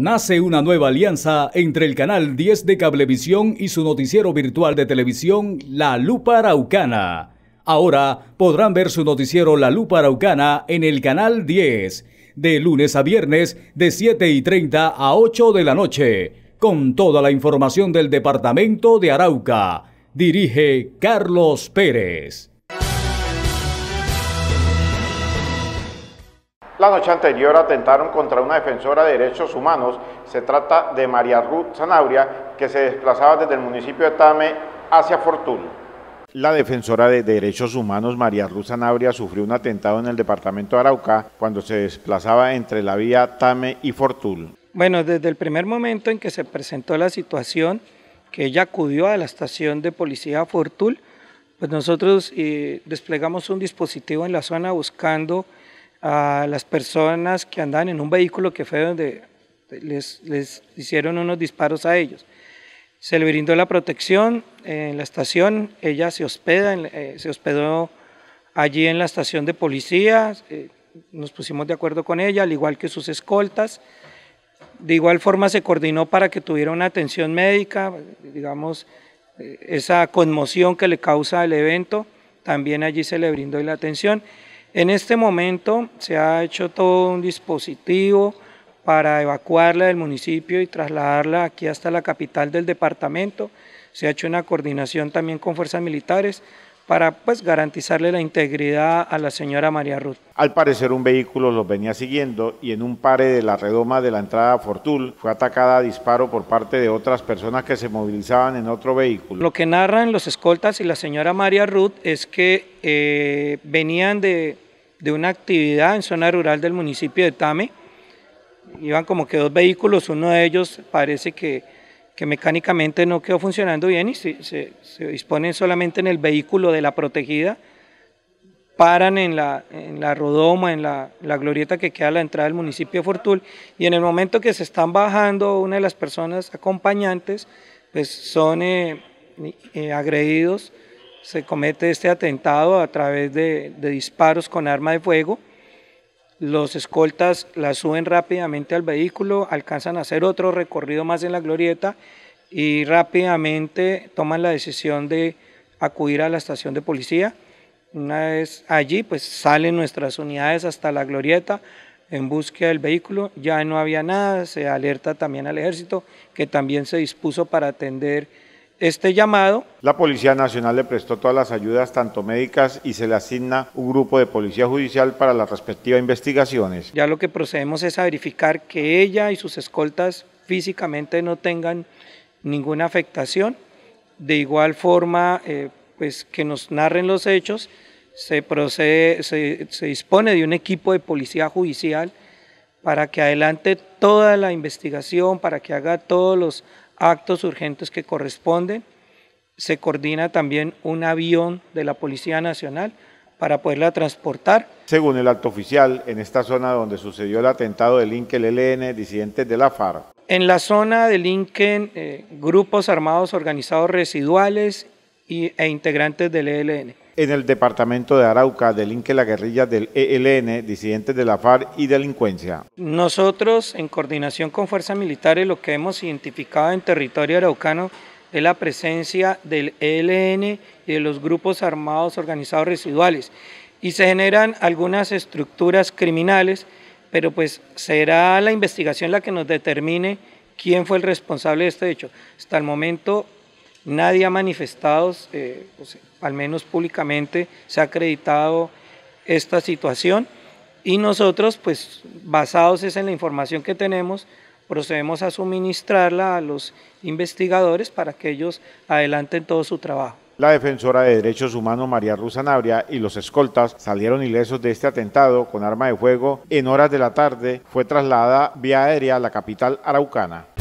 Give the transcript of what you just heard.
Nace una nueva alianza entre el canal 10 de Cablevisión y su noticiero virtual de televisión La Lupa Araucana. Ahora podrán ver su noticiero La Lupa Araucana en el canal 10, de lunes a viernes de 7 y 30 a 8 de la noche, con toda la información del departamento de Arauca. Dirige Carlos Pérez. La noche anterior atentaron contra una defensora de derechos humanos. Se trata de María Ruth Zanabria, que se desplazaba desde el municipio de Tame hacia Fortul. La defensora de derechos humanos María Ruth Zanabria sufrió un atentado en el departamento de Arauca cuando se desplazaba entre la vía Tame y Fortul. Bueno, desde el primer momento en que se presentó la situación, que ella acudió a la estación de policía Fortul, pues nosotros eh, desplegamos un dispositivo en la zona buscando a las personas que andaban en un vehículo que fue donde les, hicieron unos disparos a ellos. Se le brindó la protección en la estación, ella se, hospeda, eh, se hospedó allí en la estación de policía, eh, nos pusimos de acuerdo con ella, al igual que sus escoltas. De igual forma se coordinó para que tuviera una atención médica, digamos, eh, esa conmoción que le causa el evento, también allí se le brindó la atención. En este momento se ha hecho todo un dispositivo para evacuarla del municipio y trasladarla aquí hasta la capital del departamento. Se ha hecho una coordinación también con fuerzas militares para pues garantizarle la integridad a la señora María Ruth. Al parecer un vehículo los venía siguiendo y en un par de la redoma de la entrada a Fortul fue atacada a disparo por parte de otras personas que se movilizaban en otro vehículo. Lo que narran los escoltas y la señora María Ruth es que eh, venían de de una actividad en zona rural del municipio de Tame. Iban como que dos vehículos, uno de ellos parece que, mecánicamente no quedó funcionando bien y se, se, disponen solamente en el vehículo de la protegida, paran en la, rodoma, en la, la glorieta que queda a la entrada del municipio de Fortul y en el momento que se están bajando una de las personas acompañantes, pues son eh, eh, agredidos se comete este atentado a través de, disparos con arma de fuego. Los escoltas la suben rápidamente al vehículo, alcanzan a hacer otro recorrido más en la glorieta y rápidamente toman la decisión de acudir a la estación de policía. Una vez allí, pues salen nuestras unidades hasta la glorieta en búsqueda del vehículo. Ya no había nada, se alerta también al ejército, que también se dispuso para atender este llamado. La Policía Nacional le prestó todas las ayudas, tanto médicas, y se le asigna un grupo de policía judicial para las respectivas investigaciones. Ya lo que procedemos es a verificar que ella y sus escoltas físicamente no tengan ninguna afectación. De igual forma, eh, pues que nos narren los hechos. Se, procede, se dispone de un equipo de policía judicial para que adelante toda la investigación, para que haga todos los actos urgentes que corresponden. Se coordina también un avión de la Policía Nacional para poderla transportar. Según el acto oficial, en esta zona donde sucedió el atentado del Inkel ELN, disidentes de la FARC. En la zona del linken eh, grupos armados organizados residuales e integrantes del ELN en el departamento de Arauca delinque la guerrilla del ELN, disidentes de la FARC y delincuencia. Nosotros, en coordinación con fuerzas militares, lo que hemos identificado en territorio araucano es la presencia del ELN y de los grupos armados organizados residuales. Y se generan algunas estructuras criminales, pero pues será la investigación la que nos determine quién fue el responsable de este hecho. Hasta el momento Nadie ha manifestado, eh, pues, al menos públicamente, se ha acreditado esta situación y nosotros, pues basados en la información que tenemos, procedemos a suministrarla a los investigadores para que ellos adelanten todo su trabajo. La defensora de derechos humanos María Rusa Nabria y los escoltas salieron ilesos de este atentado con arma de fuego en horas de la tarde. Fue trasladada vía aérea a la capital araucana.